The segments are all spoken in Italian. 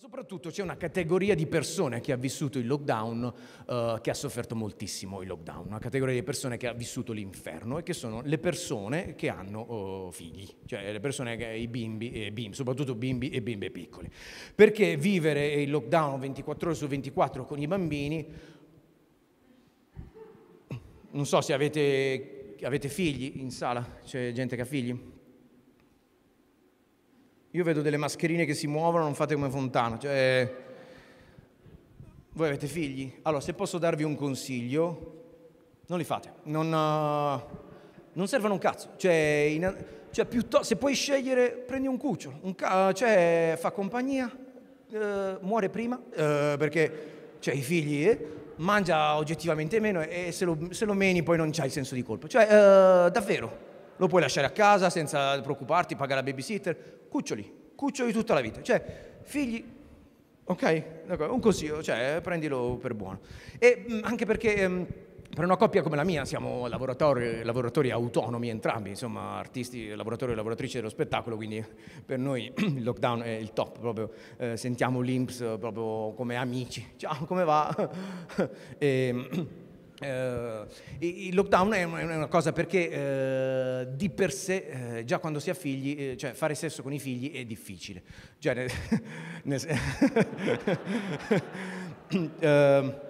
soprattutto c'è una categoria di persone che ha vissuto il lockdown, eh, che ha sofferto moltissimo il lockdown, una categoria di persone che ha vissuto l'inferno e che sono le persone che hanno oh, figli, cioè le persone, che, i bimbi, e bimbi, soprattutto bimbi e bimbe piccole. Perché vivere il lockdown 24 ore su 24 con i bambini, non so se avete, avete figli in sala, c'è gente che ha figli? Io vedo delle mascherine che si muovono, non fate come Fontana. Cioè, voi avete figli? Allora, se posso darvi un consiglio, non li fate. Non, uh, non servono un cazzo. Cioè, in, cioè piuttosto, se puoi scegliere, prendi un cucciolo. Un ca- cioè, fa compagnia, eh, muore prima, eh, perché cioè, i figli... Eh, mangia oggettivamente meno e se lo, se lo meni poi non c'hai il senso di colpa. Cioè, eh, davvero, lo puoi lasciare a casa senza preoccuparti, pagare la babysitter, cuccioli, cuccioli tutta la vita. Cioè, figli Ok? Un consiglio, cioè, prendilo per buono. E mm, anche perché ehm, per una coppia come la mia siamo lavoratori, lavoratori autonomi entrambi, insomma, artisti, lavoratori e lavoratrici dello spettacolo, quindi per noi il lockdown è il top, proprio eh, sentiamo l'Inps proprio come amici. Ciao, come va? e, Eh, il lockdown è una cosa perché eh, di per sé, eh, già quando si ha figli, eh, cioè fare sesso con i figli è difficile. Già, cioè, ne, ne, ehm,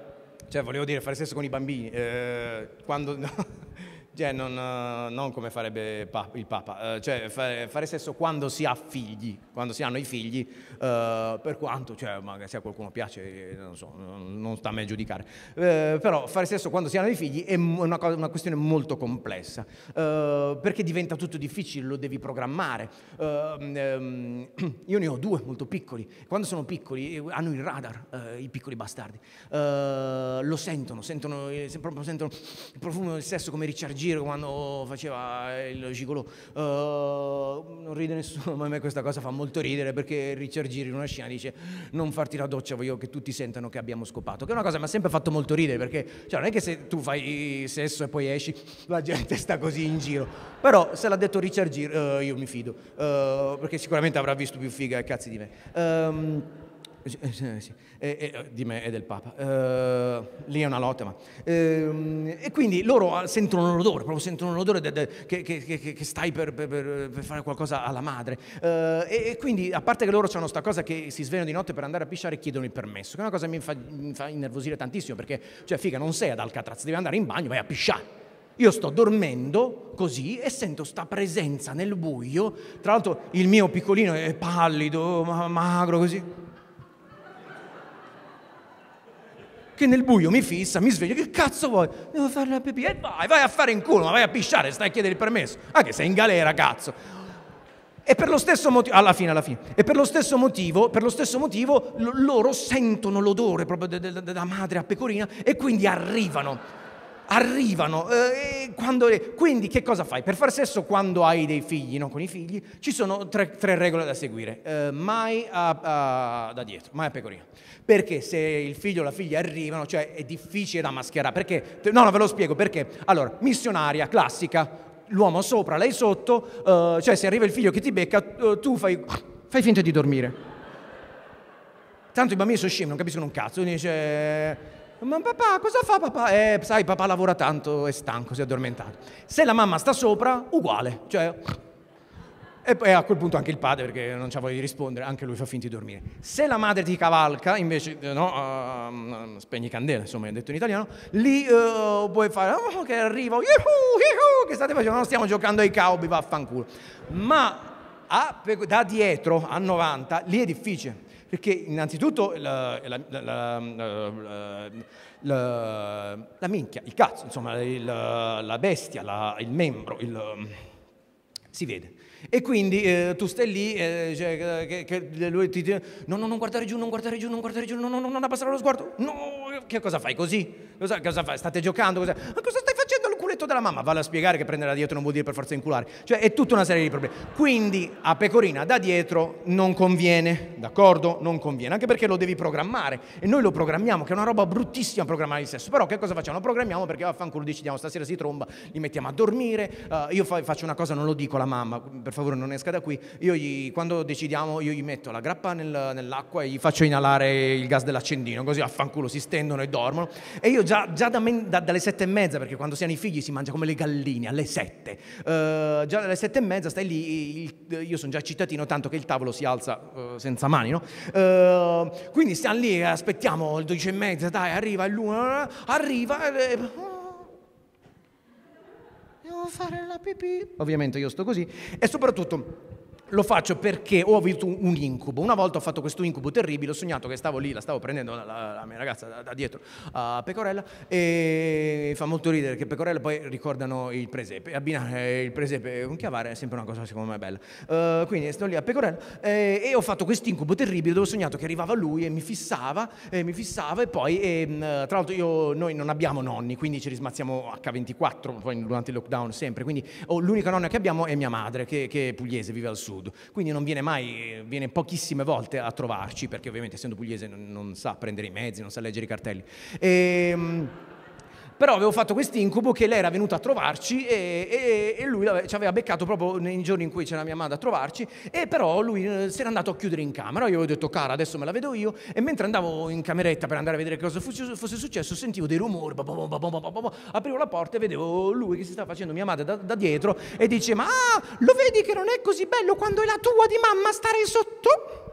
cioè, volevo dire fare sesso con i bambini, eh, quando... No cioè non, eh, non, come farebbe il Papa, eh, cioè fare sesso quando si ha figli, quando si hanno i figli, eh, per quanto, cioè, magari se a qualcuno piace, non so, non sta a me giudicare, però fare sesso quando si hanno i figli è una, cosa, una questione molto complessa, perché diventa tutto difficile, lo devi programmare. Ehm, io ne ho due molto piccoli, quando sono piccoli hanno il radar, i piccoli bastardi, lo sentono, sentono, sentono il profumo del sesso come Richard giro quando faceva il gigolo. Uh, non ride nessuno, ma a me questa cosa fa molto ridere perché Richard Giri in una scena dice non farti la doccia, voglio che tutti sentano che abbiamo scopato, che è una cosa che mi ha sempre fatto molto ridere perché cioè, non è che se tu fai sesso e poi esci la gente sta così in giro, però se l'ha detto Richard Giri uh, eh, io mi fido, uh, perché sicuramente avrà visto più figa e cazzi di me. Um, sì, e, eh, eh, eh, di me e del Papa. Eh, lì è una lotta, ma... Eh, e quindi loro ah, sentono l'odore, proprio sentono l'odore de, de, che, che, che, che, stai per, per, per, fare qualcosa alla madre. Eh, e, e, quindi, a parte che loro hanno questa cosa che si svegliano di notte per andare a pisciare e chiedono il permesso, che è una cosa che mi fa, mi fa innervosire tantissimo, perché, cioè, figa, non sei ad Alcatraz, devi andare in bagno, vai a pisciare. Io sto dormendo così e sento sta presenza nel buio. Tra l'altro il mio piccolino è pallido, magro così. che nel buio mi fissa, mi sveglio, che cazzo vuoi? Devo fare la pipì e vai, vai a fare in culo, ma vai a pisciare, stai a chiedere il permesso. Anche ah, sei in galera, cazzo. E per lo stesso motivo, alla fine, alla fine, e per lo stesso motivo, per lo stesso motivo loro sentono l'odore proprio della madre a pecorina e quindi arrivano arrivano. Eh, le... Quindi che cosa fai? Per far sesso quando hai dei figli, non con i figli, ci sono tre, tre regole da seguire. Eh, mai a, a, da dietro, mai a pecorino. Perché se il figlio o la figlia arrivano, cioè è difficile da mascherare. Perché? No, no, ve lo spiego perché. Allora, missionaria, classica, l'uomo sopra, lei sotto, eh, cioè se arriva il figlio che ti becca, eh, tu fai, fai finta di dormire. Tanto i bambini sono scemi, non capiscono un cazzo, quindi dice ma papà, cosa fa papà? Eh, sai, papà lavora tanto, è stanco, si è addormentato. Se la mamma sta sopra, uguale. Cioè... E poi a quel punto anche il padre, perché non c'ha voglia di rispondere, anche lui fa finta di dormire. Se la madre ti cavalca, invece, eh, no, uh, spegni candela, insomma, è detto in italiano, lì uh, puoi fare, oh, che arrivo, yuhu, yuhu, che state facendo? Non stiamo giocando ai cowboy, vaffanculo. Ma a, ah, da dietro, a 90, lì è difficile perché innanzitutto la, la, la, la minchia, il cazzo, insomma, il, la bestia, il membro, il, si vede. E quindi eh, tu stai lì, eh, cioè, che, che, lui ti dice, no, no, non guardare giù, non guardare giù, non guardare giù, no, no, no, non abbassare lo sguardo, no, che cosa fai così? Cosa, cosa fai? State giocando? Cosa, ma cosa stai detto dalla mamma, vale a spiegare che prendere da dietro non vuol dire per forza inculare. Cioè è tutta una serie di problemi. Quindi a pecorina da dietro non conviene, d'accordo? Non conviene, anche perché lo devi programmare. E noi lo programmiamo, che è una roba bruttissima programmare il sesso. Però che cosa facciamo? Lo programmiamo perché vaffanculo decidiamo stasera si tromba, li mettiamo a dormire. Uh, io fa, faccio una cosa, non lo dico alla mamma, per favore non esca da qui. Io gli, quando decidiamo io gli metto la grappa nel, nell'acqua e gli faccio inalare il gas dell'accendino, così vaffanculo si stendono e dormono. E io già, già da men, da, dalle sette e mezza, perché quando siano i figli si si mangia come le galline alle sette. Uh, già alle sette e mezza stai lì, il, io sono già cittadino, tanto che il tavolo si alza uh, senza mani, no? Uh, quindi stiamo lì, aspettiamo le 12 e mezza, dai, arriva l'una, arriva... E... devo fare la pipì. Ovviamente io sto così. E soprattutto lo faccio perché ho avuto un incubo. Una volta ho fatto questo incubo terribile, ho sognato che stavo lì, la stavo prendendo la, la, la mia ragazza da, da, dietro a Pecorella e fa molto ridere che Pecorella poi ricordano il presepe. Abbinare il presepe con chiavare è sempre una cosa secondo me bella. Uh, quindi sto lì a Pecorella e, eh, e ho fatto questo incubo terribile dove ho sognato che arrivava lui e mi fissava e mi fissava e poi e, ehm, tra l'altro io, noi non abbiamo nonni, quindi ci rismazziamo H24 poi durante il lockdown sempre, quindi oh, l'unica nonna che abbiamo è mia madre che, che è pugliese, vive al sud Sud, quindi non viene mai, viene pochissime volte a trovarci perché ovviamente essendo pugliese non, non sa prendere i mezzi, non sa leggere i cartelli. E, ehm, però avevo fatto quest'incubo che lei era venuta a trovarci e, e, e lui ci aveva beccato proprio nei giorni in cui c'era mia madre a trovarci e però lui eh, si era andato a chiudere in camera, io avevo detto cara adesso me la vedo io e mentre andavo in cameretta per andare a vedere cosa fosse, successo sentivo dei rumori, aprivo la porta e vedevo lui che si stava facendo mia madre da, da dietro e dice ma lo vedi che non è così bello quando è la tua di mamma stare sotto?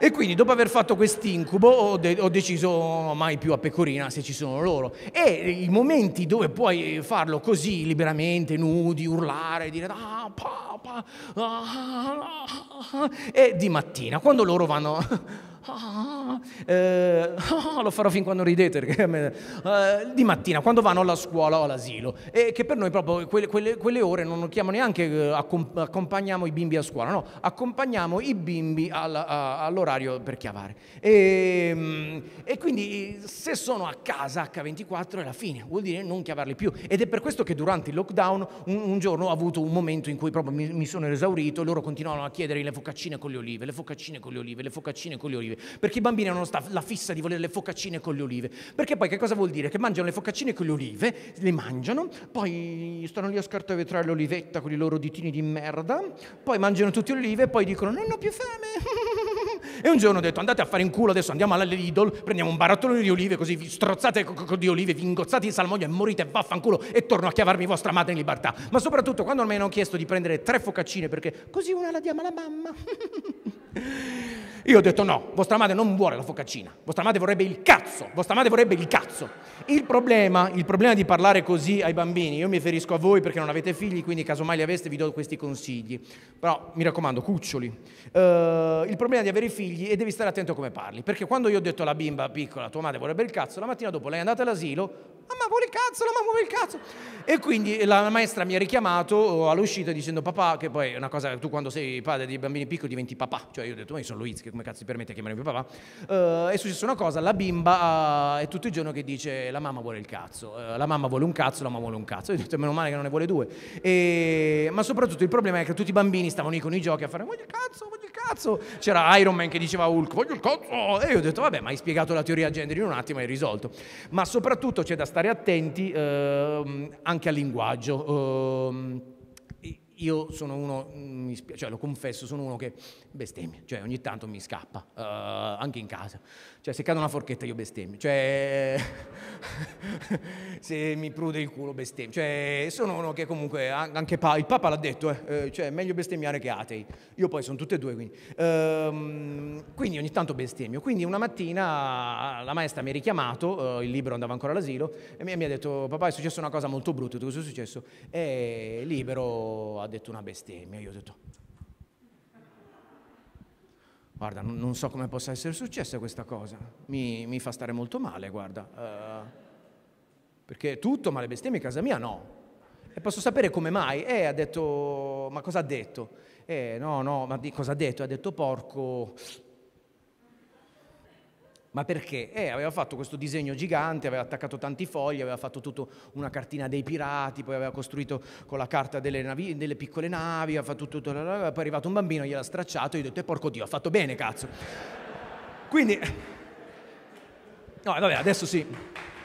E quindi dopo aver fatto quest'incubo ho, de- ho deciso mai più a pecorina se ci sono loro. E i momenti dove puoi farlo così liberamente, nudi, urlare, dire ah, pa, pa, ah, ah, ah, e di mattina, quando loro vanno ah, eh, ah, lo farò fin quando ridete, perché eh, di mattina, quando vanno alla scuola o all'asilo, e che per noi proprio quelle, quelle, quelle ore non chiamo neanche eh, accompagniamo i bimbi a scuola, no, accompagniamo i bimbi all, a, all'orario per chiavare. E, ehm, e quindi se sono a casa H24 è la fine, vuol dire non chiavarli più. Ed è per questo che durante il lockdown un, un giorno ho avuto un momento in cui proprio mi, mi sono esaurito, e loro continuavano a chiedere le focaccine con le olive, le focaccine con le olive, le focaccine con le olive perché i bambini hanno la fissa di volere le focaccine con le olive. Perché poi che cosa vuol dire? Che mangiano le focaccine con le olive, le mangiano, poi stanno lì a scartare l'olivetta con i loro ditini di merda, poi mangiano tutte le olive e poi dicono non ho più fame. e un giorno ho detto andate a fare in culo adesso, andiamo alla Lidl, prendiamo un barattolo di olive così vi strozzate di olive, vi ingozzate di salmoia e morite vaffanculo e torno a chiavarmi vostra madre in libertà. Ma soprattutto quando mi hanno chiesto di prendere tre focaccine perché così una la diamo alla mamma. Io ho detto no, vostra madre non vuole la focaccina, vostra madre vorrebbe il cazzo, vostra madre vorrebbe il cazzo. Il problema, il problema di parlare così ai bambini, io mi riferisco a voi perché non avete figli, quindi casomai li aveste vi do questi consigli, però mi raccomando, cuccioli. Uh, il problema di avere figli è devi stare attento come parli, perché quando io ho detto alla bimba piccola, tua madre vorrebbe il cazzo, la mattina dopo lei è andata all'asilo, mamma vuole il cazzo, la mamma vuole il cazzo. E quindi la maestra mi ha richiamato oh, all'uscita dicendo papà, che poi è una cosa, tu quando sei padre di bambini piccoli diventi papà, cioè io ho detto ma io sono Luiz, che come cazzo ti permette di chiamare mio papà, uh, è successa una cosa, la bimba uh, è tutto il giorno che dice la mamma vuole il cazzo, uh, la mamma vuole un cazzo, la mamma vuole un cazzo, io ho detto meno male che non ne vuole due, e... ma soprattutto il problema è che tutti i bambini stavano lì con i giochi a fare voglio il cazzo, voglio il cazzo, c'era Iron Man che diceva Hulk voglio il cazzo, e io ho detto vabbè ma hai spiegato la teoria gender in un attimo e hai risolto, ma soprattutto c'è da stare attenti ehm, anche al linguaggio. Ehm, io sono uno, mm, mi spiace, cioè, lo confesso, sono uno che bestemmia, cioè ogni tanto mi scappa, uh, anche in casa. Cioè se cade una forchetta io bestemmio, cioè se mi prude il culo bestemmio. Cioè sono uno che comunque, anche pa, il Papa l'ha detto, eh, eh, cioè è meglio bestemmiare che atei. Io poi sono tutti e due, quindi. Um, quindi ogni tanto bestemmio. Quindi una mattina la maestra mi ha richiamato, uh, il libro andava ancora all'asilo, e mi, mi ha detto papà è successa una cosa molto brutta, tu cosa è successo? E libero detto una bestemmia. Io ho detto, guarda, non, so come possa essere successa questa cosa, mi, mi fa stare molto male, guarda. Uh, perché è tutto, ma le bestemmie in casa mia no. E posso sapere come mai? Eh, ha detto, ma cosa ha detto? Eh, no, no, ma di, cosa ha detto? Ha detto porco, ma perché? Eh, aveva fatto questo disegno gigante, aveva attaccato tanti fogli, aveva fatto tutta una cartina dei pirati, poi aveva costruito con la carta delle, navi, delle piccole navi, aveva fatto tutto, poi è arrivato un bambino, gliel'ha stracciato e gli ho detto, e eh, porco Dio, ha fatto bene, cazzo. Quindi... No, vabbè, adesso sì.